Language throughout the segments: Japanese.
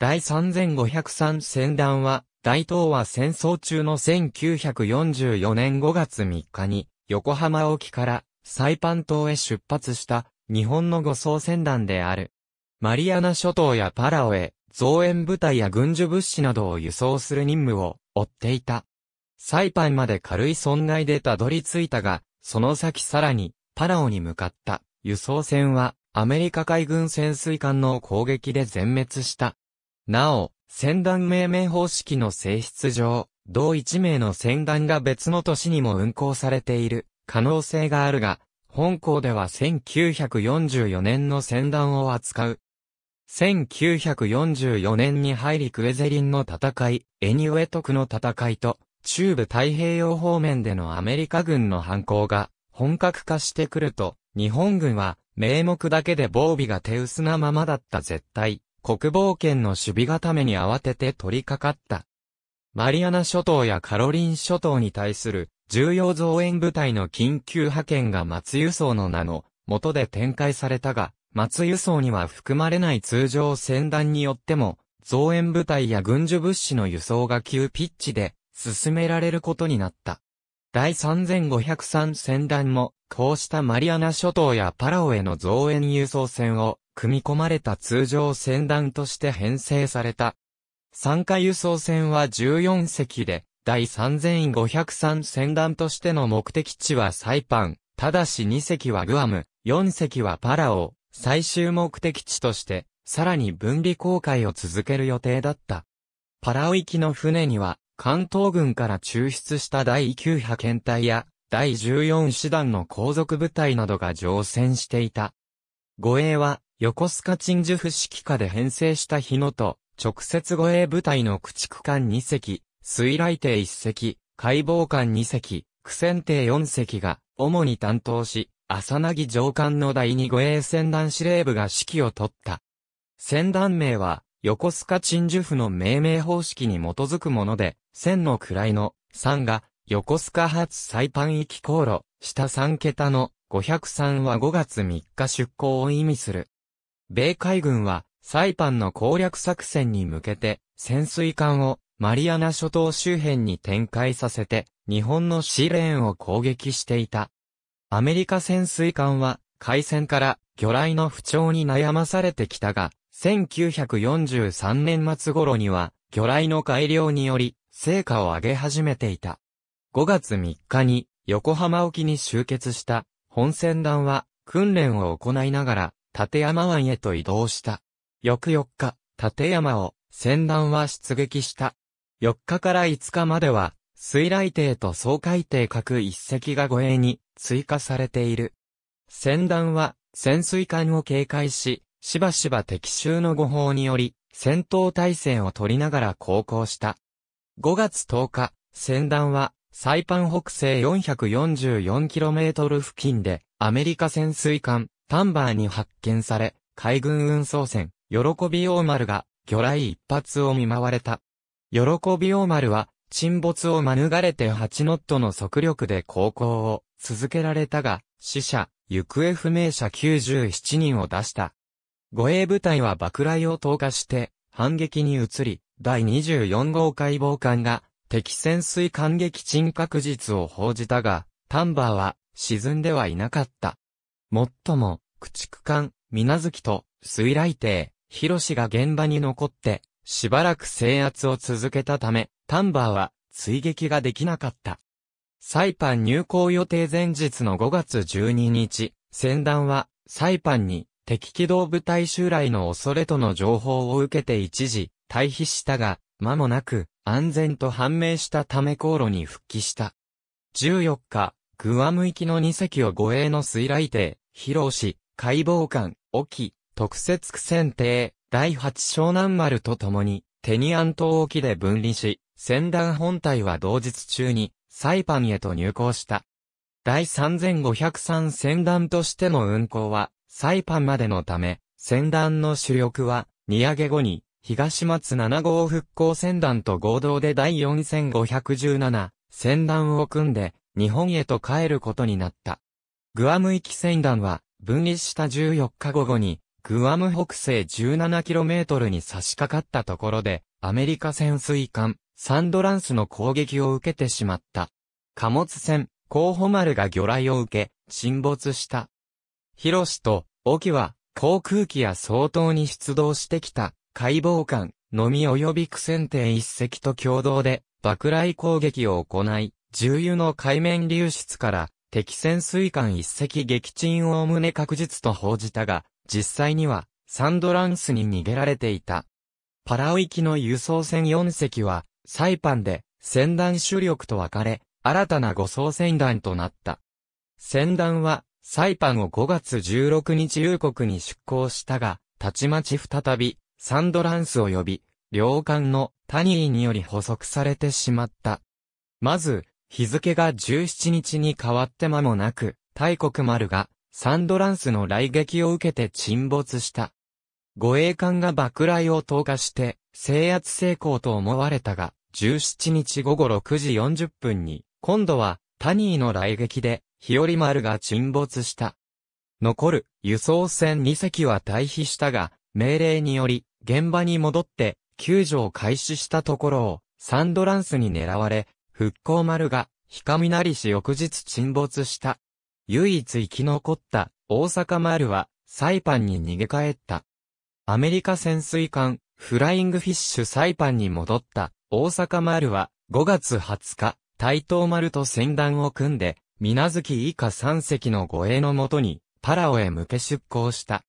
第3503戦団は、大東亜戦争中の1944年5月3日に、横浜沖からサイパン島へ出発した日本の護送船団である。マリアナ諸島やパラオへ増援部隊や軍需物資などを輸送する任務を追っていた。サイパンまで軽い損害でたどり着いたが、その先さらにパラオに向かった輸送船はアメリカ海軍潜水艦の攻撃で全滅した。なお、船団命名方式の性質上、同一名の船団が別の年にも運行されている可能性があるが、本校では1944年の船団を扱う。1944年に入りク・エゼリンの戦い、エニウェトクの戦いと、中部太平洋方面でのアメリカ軍の反抗が本格化してくると、日本軍は名目だけで防備が手薄なままだった絶対国防圏の守備固めに慌てて取り掛かった。マリアナ諸島やカロリン諸島に対する重要増援部隊の緊急派遣が松輸送の名の元で展開されたが、松輸送には含まれない通常戦団によっても、増援部隊や軍需物資の輸送が急ピッチで進められることになった。第3503戦団も、こうしたマリアナ諸島やパラオへの増援輸送船を組み込まれた通常船団として編成された。参加輸送船は14隻で、第3503船団としての目的地はサイパン、ただし2隻はグアム、4隻はパラオ、最終目的地として、さらに分離航海を続ける予定だった。パラオ行きの船には、関東軍から抽出した第9派遣隊や、第14師団の後続部隊などが乗船していた。護衛は、横須賀鎮守府指揮下で編成した日野と、直接護衛部隊の駆逐艦2隻、水雷艇1隻、解剖艦2隻、苦戦艇4隻が、主に担当し、浅な上官の第2護衛戦団司令部が指揮を取った。戦団名は、横須賀鎮守府の命名方式に基づくもので、千の位の3が、横須賀発サパン域航路、下3桁の503は5月3日出港を意味する。米海軍は、サイパンの攻略作戦に向けて、潜水艦をマリアナ諸島周辺に展開させて、日本のシーレーンを攻撃していた。アメリカ潜水艦は、海戦から魚雷の不調に悩まされてきたが、1943年末頃には、魚雷の改良により、成果を上げ始めていた。5月3日に、横浜沖に集結した、本船団は、訓練を行いながら、立山湾へと移動した。翌4日、立山を、船団は出撃した。4日から5日までは、水雷艇と総海艇各一隻が護衛に追加されている。船団は潜水艦を警戒し、しばしば敵襲の誤報により、戦闘態勢を取りながら航行した。5月10日、船団は、サイパン北西 444km 付近で、アメリカ潜水艦、タンバーに発見され、海軍運送船、喜び大丸が、魚雷一発を見舞われた。喜び大丸は、沈没を免れて8ノットの速力で航行を続けられたが、死者、行方不明者97人を出した。護衛部隊は爆雷を投下して、反撃に移り、第24号解剖艦が、敵潜水艦撃沈確実を報じたが、タンバーは、沈んではいなかった。もっとも、駆逐艦、水なと、水雷艇、広志が現場に残って、しばらく制圧を続けたため、タンバーは、追撃ができなかった。サイパン入港予定前日の5月12日、船団は、サイパンに、敵機動部隊襲来の恐れとの情報を受けて一時、退避したが、間もなく、安全と判明したため航路に復帰した。14日、グアム行きの2隻を護衛の水雷艇、露し、解剖官、沖、特設区船艇、第八湘南丸と共に、テニアン島沖で分離し、船団本体は同日中に、サイパンへと入港した。第3503船団としての運航は、サイパンまでのため、船団の主力は、荷上げ後に、東松7号復興船団と合同で第4517船団を組んで、日本へと帰ることになった。グアム行き船団は、分離した14日午後に、グアム北西 17km に差し掛かったところで、アメリカ潜水艦、サンドランスの攻撃を受けてしまった。貨物船、候補丸が魚雷を受け、沈没した。広ロと、沖は、航空機や相当に出動してきた、解剖艦、のみ及び苦戦艇一隻と共同で、爆雷攻撃を行い、重油の海面流出から、敵潜水艦一隻撃沈をおむね確実と報じたが、実際には、サンドランスに逃げられていた。パラオ行きの輸送船4隻は、サイパンで、船団主力と分かれ、新たな護送船団となった。船団は、サイパンを5月16日夕刻に出港したが、たちまち再び、サンドランス及び、領艦のタニーにより捕捉されてしまった。まず、日付が17日に変わって間もなく、大国丸が、サンドランスの雷撃を受けて沈没した。護衛艦が爆雷を投下して、制圧成功と思われたが、17日午後6時40分に、今度は、タニーの雷撃で、日和丸が沈没した。残る、輸送船2隻は退避したが、命令により、現場に戻って、救助を開始したところを、サンドランスに狙われ、復興丸が、ひかみなりし翌日沈没した。唯一生き残った大阪丸は、サイパンに逃げ帰った。アメリカ潜水艦、フライングフィッシュサイパンに戻った大阪丸は、5月20日、台東丸と船団を組んで、水月以下3隻の護衛のもとに、パラオへ向け出港した。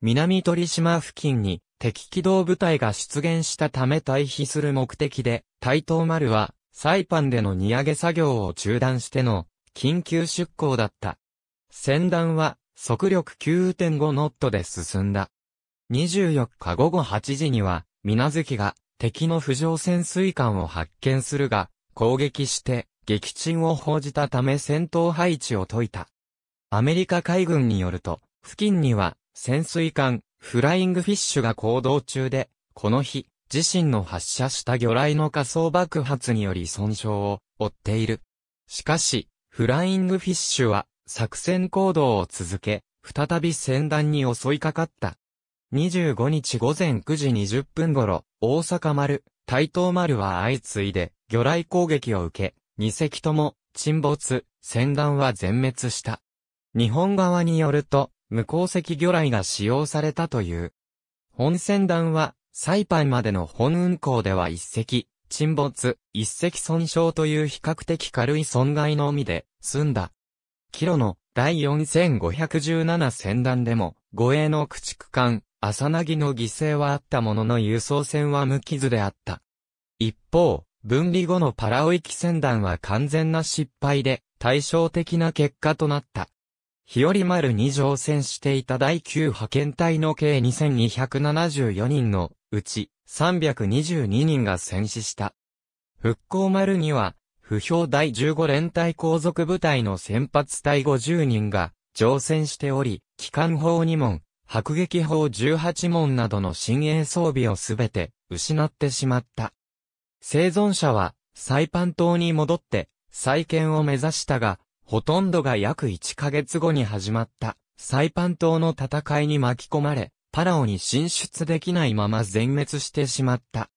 南鳥島付近に敵機動部隊が出現したため退避する目的で、台東丸はサイパンでの荷上げ作業を中断しての緊急出港だった。船団は速力9.5ノットで進んだ。24日午後8時には、水月が敵の浮上潜水艦を発見するが、攻撃して撃沈を報じたため戦闘配置を解いた。アメリカ海軍によると、付近には潜水艦フライングフィッシュが行動中で、この日、自身の発射した魚雷の仮想爆発により損傷を負っている。しかし、フライングフィッシュは作戦行動を続け、再び船団に襲いかかった。25日午前9時20分頃、大阪丸、台東丸は相次いで魚雷攻撃を受け、2隻とも沈没、船団は全滅した。日本側によると、無鉱石魚雷が使用されたという。本船団はサイパンまでの本運行では一隻、沈没、一隻損傷という比較的軽い損害のみで済んだ。キロの第4517船団でも、護衛の駆逐艦、朝なぎの犠牲はあったものの輸送船は無傷であった。一方、分離後のパラオ行き船団は完全な失敗で、対照的な結果となった。日和丸に乗船していた第9派遣隊の計2274人のうち322人が戦死した。復興丸には、不評第15連隊皇族部隊の先発隊50人が乗船しており、機関砲2門、迫撃砲18門などの新鋭装備をすべて失ってしまった。生存者はサイパン島に戻って再建を目指したが、ほとんどが約1ヶ月後に始まった、サイパン島の戦いに巻き込まれ、パラオに進出できないまま全滅してしまった。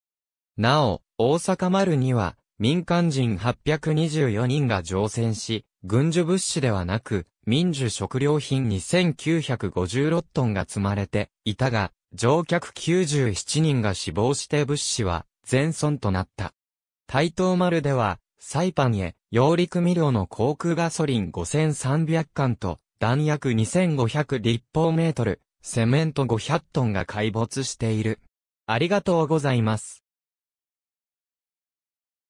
なお、大阪丸には、民間人824人が乗船し、軍需物資ではなく、民需食料品2956トンが積まれていたが、乗客97人が死亡して物資は全損となった。台東丸では、サイパンへ、揚陸未了の航空ガソリン5300缶と、弾薬2500立方メートル、セメント500トンが解没している。ありがとうございます。